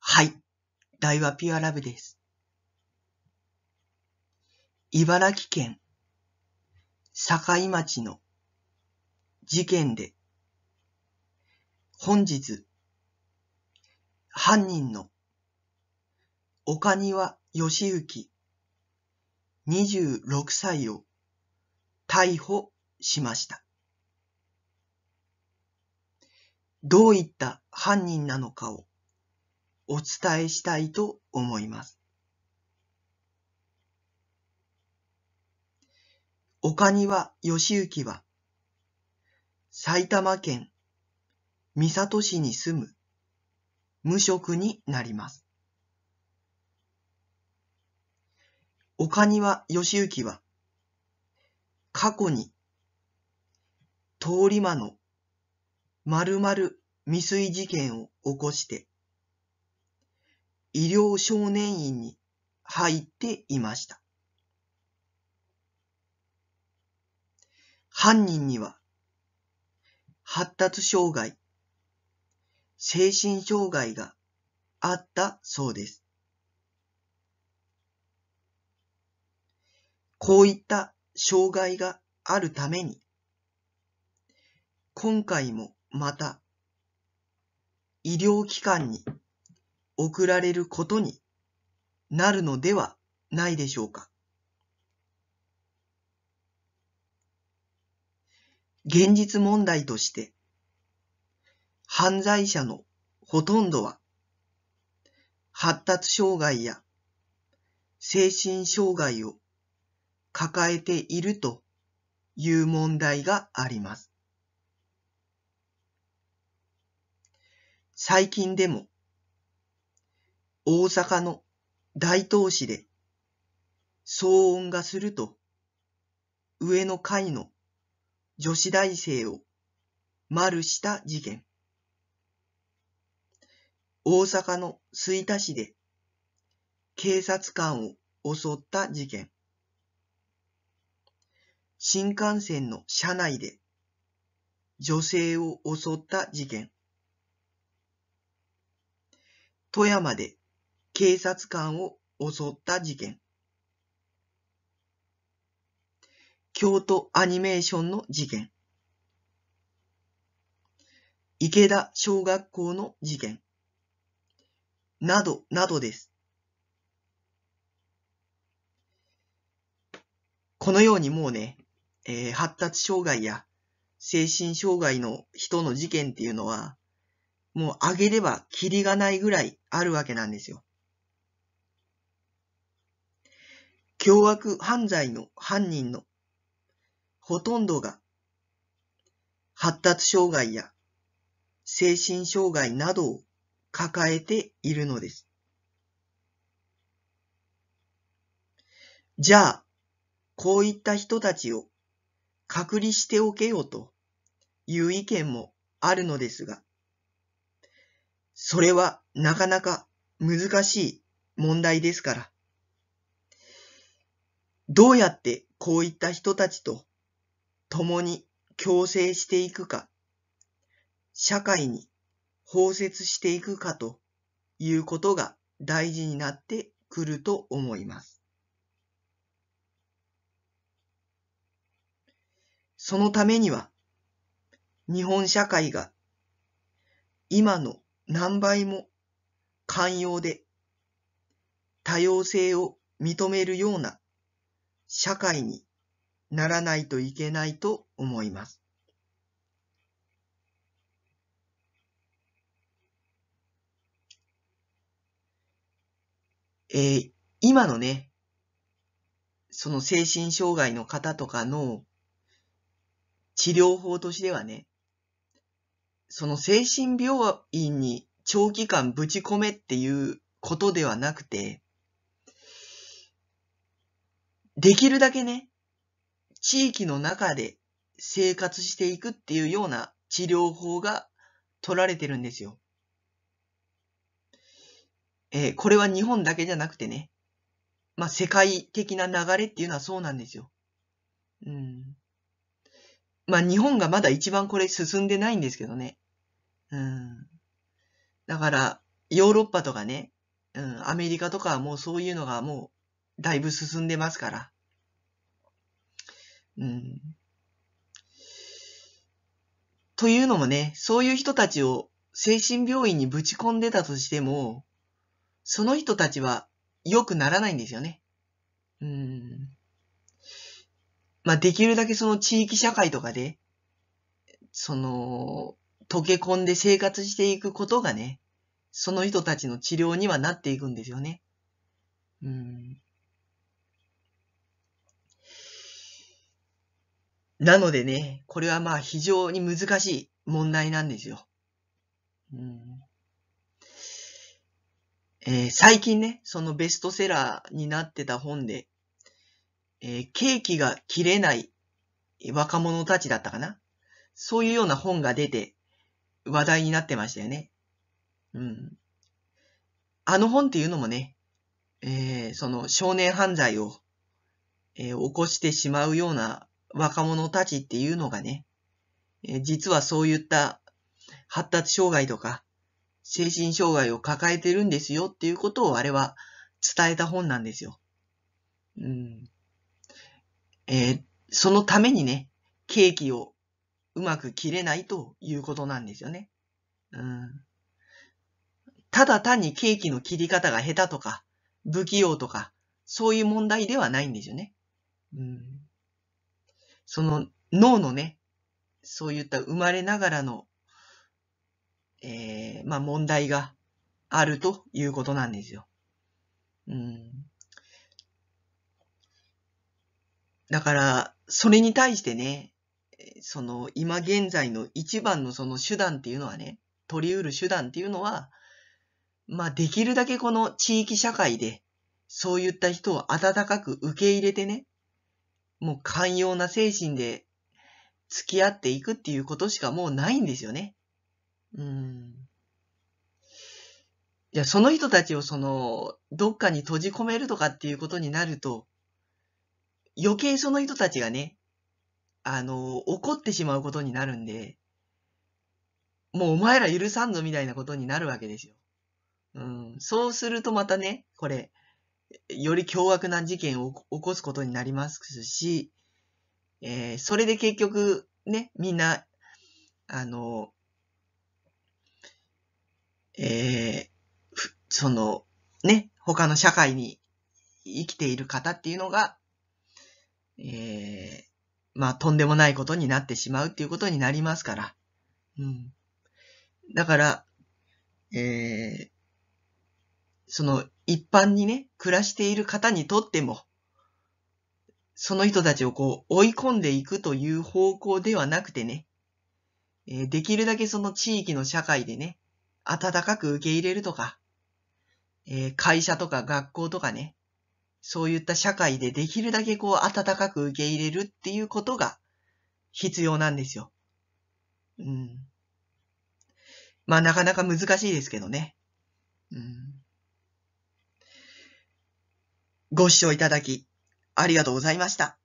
はい。大はピュアラブです。茨城県境町の事件で本日犯人の岡庭義行26歳を逮捕しました。どういった犯人なのかをお伝えしたいと思います。岡庭義行は埼玉県三郷市に住む無職になります。岡庭義行は過去に通り魔の〇〇未遂事件を起こして医療少年院に入っていました。犯人には発達障害、精神障害があったそうです。こういった障害があるために、今回もまた医療機関に送られることになるのではないでしょうか。現実問題として、犯罪者のほとんどは、発達障害や精神障害を抱えているという問題があります。最近でも大阪の大東市で騒音がすると上の階の女子大生を丸した事件。大阪の吹田市で警察官を襲った事件。新幹線の車内で女性を襲った事件。富山で警察官を襲った事件。京都アニメーションの事件。池田小学校の事件。など、などです。このようにもうね、えー、発達障害や精神障害の人の事件っていうのは、もう上げればキリがないぐらいあるわけなんですよ。凶悪犯罪の犯人のほとんどが発達障害や精神障害などを抱えているのです。じゃあ、こういった人たちを隔離しておけよという意見もあるのですが、それはなかなか難しい問題ですから。どうやってこういった人たちと共に共生していくか、社会に包摂していくかということが大事になってくると思います。そのためには、日本社会が今の何倍も寛容で多様性を認めるような社会にならないといけないと思います。えー、今のね、その精神障害の方とかの治療法としてはね、その精神病院に長期間ぶち込めっていうことではなくて、できるだけね、地域の中で生活していくっていうような治療法が取られてるんですよ。えー、これは日本だけじゃなくてね、まあ、世界的な流れっていうのはそうなんですよ。うん。まあ、日本がまだ一番これ進んでないんですけどね。うん。だから、ヨーロッパとかね、うん、アメリカとかはもうそういうのがもうだいぶ進んでますから。うん。というのもね、そういう人たちを精神病院にぶち込んでたとしても、その人たちは良くならないんですよね。うん。まあ、できるだけその地域社会とかで、その、溶け込んで生活していくことがね、その人たちの治療にはなっていくんですよね。うん。なのでね、これはまあ非常に難しい問題なんですよ。うんえー、最近ね、そのベストセラーになってた本で、えー、ケーキが切れない若者たちだったかなそういうような本が出て話題になってましたよね。うん。あの本っていうのもね、えー、その少年犯罪を、え起こしてしまうような若者たちっていうのがね、実はそういった発達障害とか精神障害を抱えてるんですよっていうことをあれは伝えた本なんですよ。うんえー、そのためにね、ケーキをうまく切れないということなんですよね。うん、ただ単にケーキの切り方が下手とか、不器用とか、そういう問題ではないんですよね。うんその脳のね、そういった生まれながらの、えー、まあ問題があるということなんですよ。うん。だから、それに対してね、その今現在の一番のその手段っていうのはね、取り得る手段っていうのは、まあできるだけこの地域社会で、そういった人を温かく受け入れてね、もう寛容な精神で付き合っていくっていうことしかもうないんですよね。うん。いや、その人たちをその、どっかに閉じ込めるとかっていうことになると、余計その人たちがね、あの、怒ってしまうことになるんで、もうお前ら許さんぞみたいなことになるわけですよ。うん。そうするとまたね、これ、より凶悪な事件を起こすことになりますし、えー、それで結局ね、みんな、あの、えー、その、ね、他の社会に生きている方っていうのが、えー、まあ、とんでもないことになってしまうっていうことになりますから。うん。だから、えー、その、一般にね、暮らしている方にとっても、その人たちをこう追い込んでいくという方向ではなくてね、えできるだけその地域の社会でね、温かく受け入れるとか、え会社とか学校とかね、そういった社会でできるだけこう温かく受け入れるっていうことが必要なんですよ。うん。まあなかなか難しいですけどね。うんご視聴いただき、ありがとうございました。